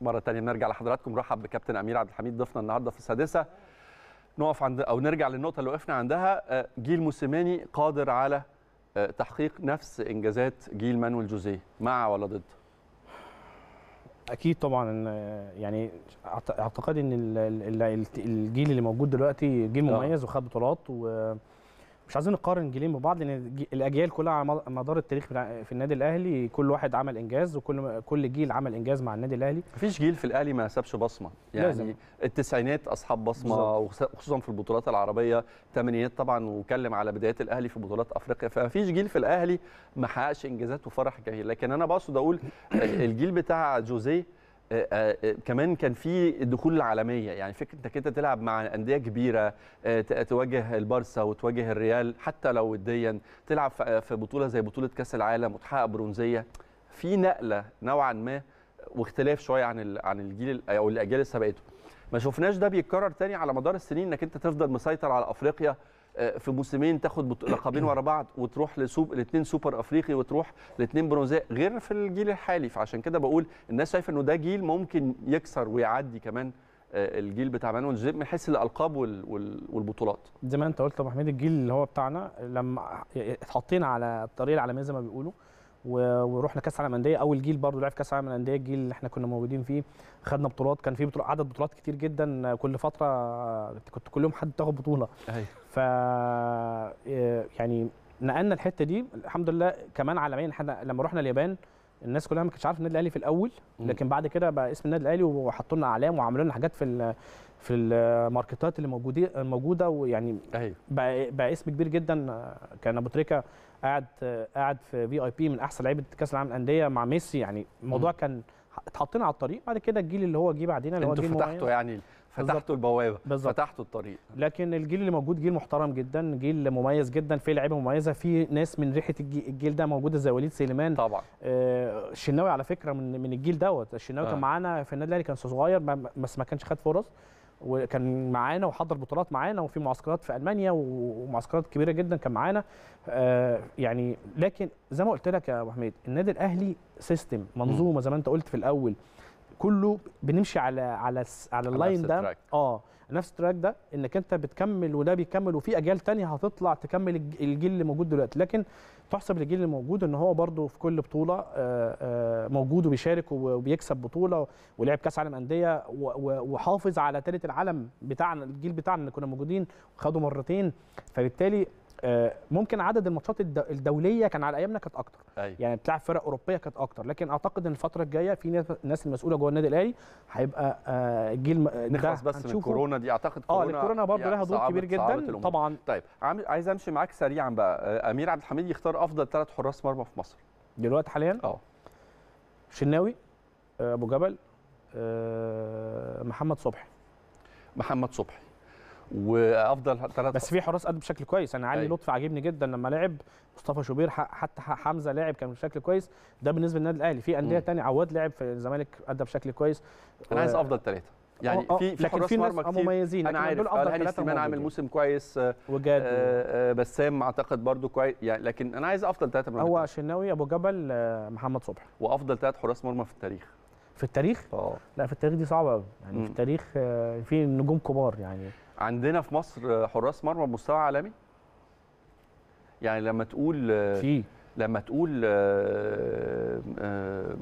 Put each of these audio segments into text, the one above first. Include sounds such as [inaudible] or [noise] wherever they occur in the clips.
مره ثانيه بنرجع لحضراتكم رحب بكابتن امير عبد الحميد ضيفنا النهارده في السادسه نقف عند او نرجع للنقطه اللي وقفنا عندها آه، جيل موسيماني قادر على آه، تحقيق نفس انجازات جيل مانويل جوزيه مع ولا ضد اكيد طبعا آه، يعني اعتقد ان الجيل اللي موجود دلوقتي جيل مميز وخد بطولات و مش عايزين نقارن جيلين ببعض لان الاجيال كلها على مدار التاريخ في النادي الاهلي كل واحد عمل انجاز وكل كل جيل عمل انجاز مع النادي الاهلي مفيش جيل في الاهلي ما سابش بصمه يعني لازم. التسعينات اصحاب بصمه وخصوصا في البطولات العربيه الثمانينات طبعا وكلم على بدايات الاهلي في بطولات افريقيا فمفيش جيل في الاهلي ما حققش انجازات وفرح جميل لكن انا بقصد اقول الجيل بتاع جوزيه آه، آه، كمان كان في الدخول العالميه يعني فكره انك انت تلعب مع انديه كبيره آه، تواجه البارسا وتواجه الريال حتى لو وديا تلعب في بطوله زي بطوله كاس العالم وتحقق برونزيه في نقله نوعا ما واختلاف شويه عن عن الجيل او الاجيال اللي سبقته ما شفناش ده بيتكرر تاني على مدار السنين انك انت تفضل مسيطر على افريقيا آه، في موسمين تاخد [coughs] لقبين ورا بعض وتروح الاثنين سوبر افريقي وتروح لاثنين برونزيه غير في الجيل الحالي فعشان كده بقول الناس شايفه انه ده جيل ممكن يكسر ويعدي كمان آه، الجيل بتاع مانويل جوزيه من حيث الالقاب والبطولات زي ما انت قلت يا ابو حميد الجيل اللي هو بتاعنا لما اتحطينا على الطريق العالميه زي ما بيقولوا ورحنا كاس العالم للانديه اول جيل برضو لعب كاس العالم الانديه الجيل اللي احنا كنا موجودين فيه خدنا بطولات كان في عدد بطولات كتير جدا كل فتره كنت كل يوم حد تاخد بطوله أيوة. ف آه، يعني نقلنا الحته دي الحمد لله كمان عالميا احنا لما رحنا اليابان الناس كلها ما كانتش عارفه النادي الاهلي في الاول لكن بعد كده بقى اسم النادي الاهلي وحطوا لنا اعلام وعملوا لنا حاجات في في الماركتات اللي موجوده موجوده ويعني أيوه. بقى, بقى اسم كبير جدا كان ابو تريكه قاعد قاعد في في اي بي من احسن لعيبه كاس العالم الانديه مع ميسي يعني الموضوع كان اتحطينا على الطريق بعد كده الجيل اللي هو جه بعدين اللي هو جيل فتحتوا يعني فتحتوا البوابه بالزبط. فتحتوا الطريق لكن الجيل اللي موجود جيل محترم جدا جيل مميز جدا فيه لعيبه مميزه في ناس من ريحه الجيل ده موجوده زي وليد سليمان طبعا آه الشناوي على فكره من من الجيل دوت الشناوي آه. كان معانا في النادي الاهلي كان صغير بس ما كانش خد فرص وكان معانا وحضر بطولات معانا وفي معسكرات في المانيا ومعسكرات كبيره جدا كان معانا آه، يعني لكن زي ما قلت لك يا ابو حميد النادي الاهلي سيستم منظومه زي ما انت قلت في الاول كله بنمشي على على على اللاين ده اه نفس التراك ده انك انت بتكمل وده بيكمل وفي اجيال تانية هتطلع تكمل الجيل اللي موجود دلوقتي لكن تحسب للجيل اللي موجود ان هو برده في كل بطوله آه، آه، موجود وبيشارك وبيكسب بطوله ولعب كاس عالم انديه وحافظ على ثالث العالم بتاعنا الجيل بتاعنا اللي كنا موجودين وخدوا مرتين فبالتالي آه، ممكن عدد الماتشات الدوليه كان على ايامنا كانت اكتر أيوة. يعني بتلعب فرق اوروبيه كانت اكتر لكن اعتقد ان الفتره الجايه في ناس المسؤوله جوه النادي الاهلي هيبقى الجيل آه، نخلص بس من كورونا دي اعتقد آه، كورونا اه الكورونا برضه يعني لها دور كبير جدا طبعا طيب عايز امشي معاك سريعا بقى امير عبد الحميد يختار افضل ثلاث حراس مرمى في مصر دلوقتي حاليا اه شناوي ابو جبل محمد صبحي محمد صبحي وافضل ثلاث بس في حراس قد بشكل كويس انا علي أيوة. لطفي عاجبني جدا لما لعب مصطفى شوبير حتى حمزه لاعب كان بشكل كويس ده بالنسبه للنادي الاهلي في انديه ثانيه عواد لعب في الزمالك ادى بشكل كويس انا عايز آه، افضل ثلاثه يعني آه، آه، في في حراس مرمى كتير مميزين انا عارف هاني سليمان عامل موسم كويس وجاد بسام اعتقد برده كويس يعني لكن انا عايز افضل ثلاثه هو شناوي ابو جبل محمد صبحي وافضل ثلاث حراس مرمى في التاريخ في التاريخ؟ اه لا في التاريخ دي صعبه قوي يعني م. في التاريخ في نجوم كبار يعني عندنا في مصر حراس مرمى بمستوى عالمي يعني لما تقول في لما تقول آه، آه،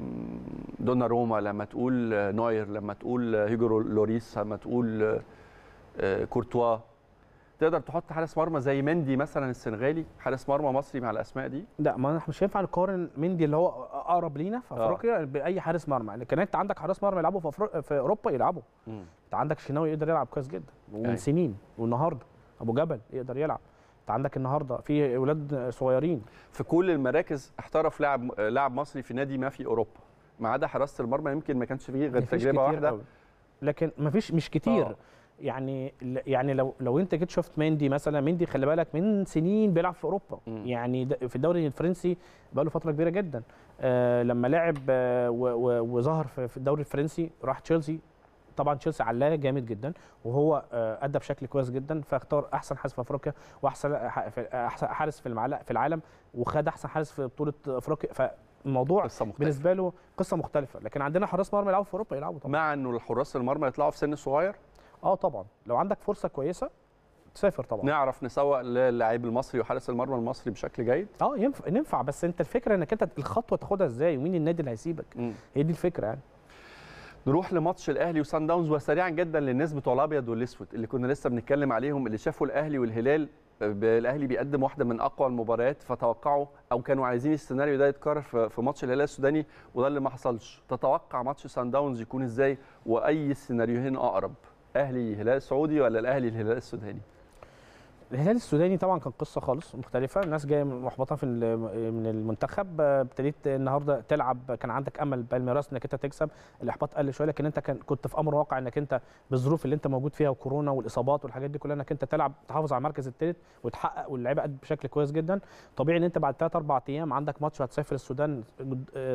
دونا روما لما تقول آه، نوير لما تقول هيجرو لوريس لما تقول كورتوا تقدر تحط حارس مرمى زي مندي مثلا السنغالي حارس مرمى مصري مع الاسماء دي لا ما احنا مش هينفع نقارن مندي اللي هو اقرب لينا في افريقيا آه. باي حارس مرمى يعني كان انت عندك حراس مرمى يلعبوا في أفرق... في اوروبا يلعبوا انت عندك شناوي يقدر يلعب كويس جدا أيوه. من أي. سنين والنهارده ابو جبل يقدر يلعب انت عندك النهارده في اولاد صغيرين في كل المراكز احترف لاعب لاعب مصري في نادي ما في اوروبا ما عدا حراسه المرمى يمكن ما كانش فيه غير تجربه واحده قوي. لكن ما فيش مش كتير آه. يعني يعني لو لو انت جيت شفت مندي مثلا مندي خلي بالك من سنين بيلعب في اوروبا م. يعني في الدوري الفرنسي بقى له فتره كبيره جدا آه لما لعب آه وظهر في الدوري الفرنسي راح تشيلسي طبعا تشيلسي علاه جامد جدا وهو آه، ادى بشكل كويس جدا فاختار احسن حارس في افريقيا واحسن آه، احسن حارس في المعلق في العالم وخد احسن حارس في بطوله افريقيا فالموضوع قصة مختلفة. بالنسبه له قصه مختلفه لكن عندنا حراس مرمى يلعبوا في اوروبا يلعبوا طبعا مع انه الحراس المرمى يطلعوا في سن صغير اه طبعا لو عندك فرصه كويسه تسافر طبعا نعرف نسوق للاعيب المصري وحارس المرمى المصري بشكل جيد اه ينفع ننفع بس انت الفكره انك انت الخطوه تاخدها ازاي ومين النادي اللي هيسيبك هي دي الفكره يعني نروح لماتش الاهلي وسان داونز وسريعا جدا للناس بتوع الابيض والاسود اللي كنا لسه بنتكلم عليهم اللي شافوا الاهلي والهلال الاهلي بيقدم واحده من اقوى المباريات فتوقعوا او كانوا عايزين السيناريو ده يتكرر في ماتش الهلال السوداني وده اللي ما حصلش تتوقع ماتش سان داونز يكون ازاي واي السيناريوهين اقرب اهلي هلال سعودي ولا الاهلي الهلال السوداني الهلال السوداني طبعا كان قصه خالص مختلفه الناس جايه محبطه في من المنتخب ابتديت النهارده تلعب كان عندك امل بالميراس انك انت تكسب الاحباط قل شويه لكن انت كان كنت في امر واقع انك انت بالظروف اللي انت موجود فيها وكورونا والاصابات والحاجات دي كلها انك انت تلعب تحافظ على المركز الثالث وتحقق واللعيبه قد بشكل كويس جدا طبيعي ان انت بعد ثلاث اربع ايام عندك ماتش هتسافر السودان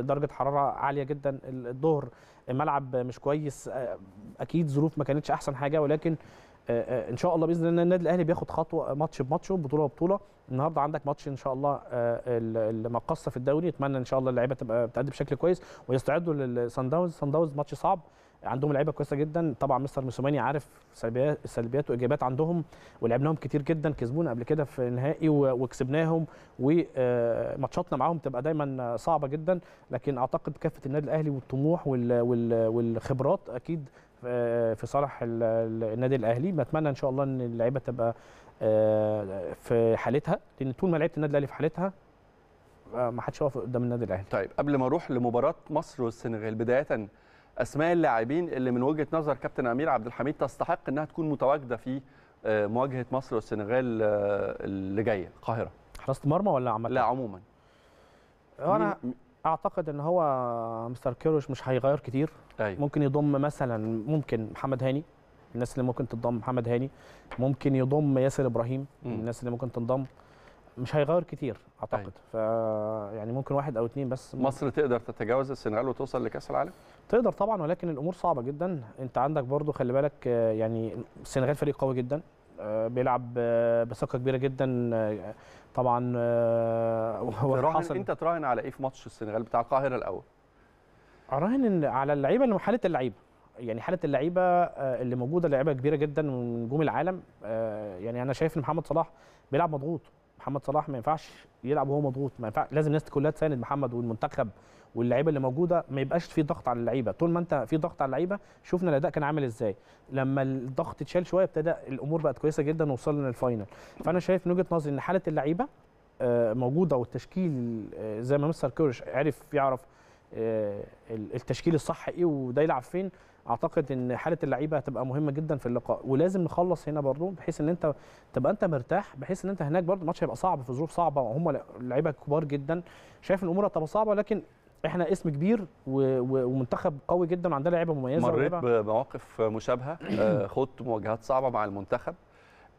درجه حراره عاليه جدا الظهر ملعب مش كويس اكيد ظروف ما كانتش احسن حاجه ولكن آه، آه، ان شاء الله باذن الله النادي الاهلي بياخد خطوه آه، ماتش بماتش بطوله ببطوله النهارده عندك ماتش ان شاء الله المقصه في الدوري اتمنى ان شاء الله اللعيبه تبقى بتأدي بشكل كويس ويستعدوا للسان داونز سان داونز ماتش صعب عندهم لعيبه كويسه جدا طبعا مستر موسوماني عارف سلبيات وايجابيات عندهم ولعبناهم كتير جدا كسبونا قبل كده في نهائي وكسبناهم وماتشاتنا معاهم تبقى دايما صعبه جدا لكن اعتقد كافه النادي الاهلي والطموح والخبرات اكيد في صالح النادي الاهلي بتمنى ان شاء الله ان اللعيبه تبقى آه، في حالتها لان طول ما لعيبه النادي الاهلي في حالتها آه، ما حدش واقف قدام النادي الاهلي طيب قبل ما اروح لمباراه مصر والسنغال بدايه اسماء اللاعبين اللي من وجهه نظر كابتن امير عبد الحميد تستحق انها تكون متواجده في آه، مواجهه مصر والسنغال اللي جايه القاهره حراسه مرمى ولا عمل لا عموما انا اعتقد ان هو مستر كيروش مش هيغير كتير أي. أيوه. ممكن يضم مثلا ممكن محمد هاني الناس اللي ممكن تنضم محمد هاني ممكن يضم ياسر ابراهيم م. الناس اللي ممكن تنضم مش هيغير كتير اعتقد أيوه. ف يعني ممكن واحد او اثنين بس مصر تقدر تتجاوز السنغال وتوصل لكاس العالم تقدر طبعا ولكن الامور صعبه جدا انت عندك برضو خلي بالك يعني السنغال فريق قوي جدا آه، بيلعب آه، بثقه كبيره جدا آه، طبعا [laughs] انت تراهن على ايه في ماتش السنغال بتاع القاهره الاول؟ اراهن على اللعيبه اللي حاله اللعيبه يعني حاله اللعيبه اللي موجوده لعيبه كبيره جدا من نجوم العالم يعني انا شايف ان محمد صلاح بيلعب مضغوط محمد صلاح ما ينفعش يلعب وهو مضغوط ما ينفعش لازم الناس كلها تساند محمد والمنتخب واللعيبه اللي موجوده ما يبقاش في ضغط على اللعيبه طول ما انت في ضغط على اللعيبه شفنا الاداء كان عامل ازاي لما الضغط اتشال شويه ابتدى الامور بقت كويسه جدا ووصلنا للفاينل فانا شايف من وجهه نظري ان حاله اللعيبه آه، موجوده والتشكيل آه، زي ما مستر كيرش عرف يعرف آه، التشكيل الصح ايه وده يلعب فين اعتقد ان حاله اللعيبه هتبقى مهمه جدا في اللقاء ولازم نخلص هنا برضو بحيث ان انت تبقى انت مرتاح بحيث ان انت هناك برضو الماتش هيبقى صعب في ظروف صعبه وهم اللعيبه كبار جدا شايف ان الامور هتبقى صعبه لكن احنا اسم كبير ومنتخب قوي جدا وعندنا لعيبه مميزه مريت بمواقف مشابهه آه، خضت مواجهات صعبه مع المنتخب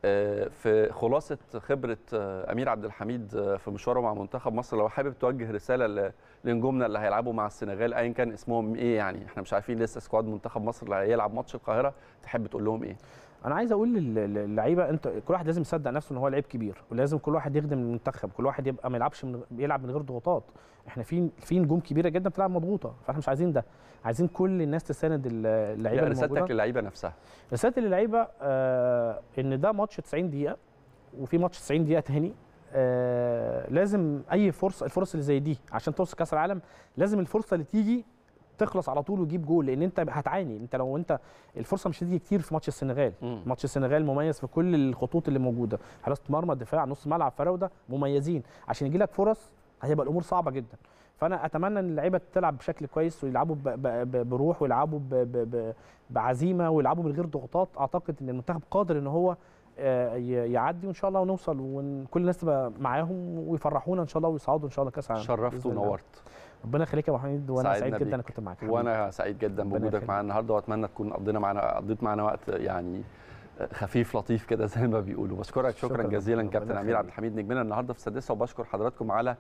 آه، في خلاصه خبره آه، امير عبد الحميد في مشواره مع منتخب مصر لو حابب توجه رساله لنجومنا اللي هيلعبوا مع السنغال ايا كان اسمهم ايه يعني احنا مش عارفين لسه سكواد منتخب مصر اللي هيلعب ماتش القاهره تحب تقول لهم ايه انا عايز اقول للعيبه انت كل واحد لازم يصدق نفسه ان هو لعيب كبير ولازم كل واحد يخدم المنتخب كل واحد يبقى ما يلعبش من بيلعب من غير ضغوطات احنا في في نجوم كبيره جدا بتلعب مضغوطه فاحنا مش عايزين ده عايزين كل الناس تساند اللعيبه رسالتك للعيبه نفسها رسالتي للعيبه آه ان ده ماتش 90 دقيقه وفي ماتش 90 دقيقه تاني آه لازم اي فرصه الفرص اللي زي دي عشان توصل كاس العالم لازم الفرصه اللي تيجي تخلص على طول وتجيب جول لان انت هتعاني انت لو انت الفرصه مش هتيجي كتير في ماتش السنغال ماتش السنغال مميز في كل الخطوط اللي موجوده حراسه مرمى دفاع نص ملعب فراوده مميزين عشان يجي لك فرص هيبقى الامور صعبه جدا فانا اتمنى ان اللعيبه تلعب بشكل كويس ويلعبوا بروح ويلعبوا بعزيمه ويلعبوا من غير ضغوطات اعتقد ان المنتخب قادر ان هو آه، يعدي وان شاء الله ونوصل وكل الناس تبقى معاهم ويفرحونا ان شاء الله ويصعدوا ان شاء الله كاس العالم شرفت ونورت ربنا يخليك يا ابو حميد وانا سعيد جدا انا كنت معاك وانا سعيد جدا بوجودك معانا النهارده واتمنى تكون قضينا معانا قضيت معانا وقت يعني آه، خفيف لطيف كده زي ما بيقولوا بشكرك شكرا, شكرا جزيلا كابتن امير عبد الحميد نجمنا النهارده في السادسه وبشكر حضراتكم على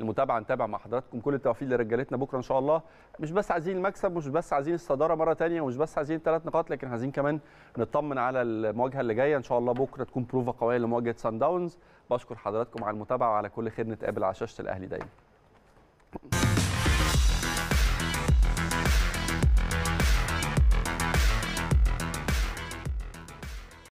المتابعه نتابع مع حضراتكم كل التوفيق لرجالتنا بكره ان شاء الله مش بس عايزين المكسب مش بس عايزين الصداره مره ثانيه ومش بس عايزين ثلاث نقاط لكن عايزين كمان نطمن على المواجهه اللي جايه ان شاء الله بكره تكون بروفه قويه لمواجهه سان داونز بشكر حضراتكم على المتابعه وعلى كل خير نتقابل على شاشه الاهلي دايما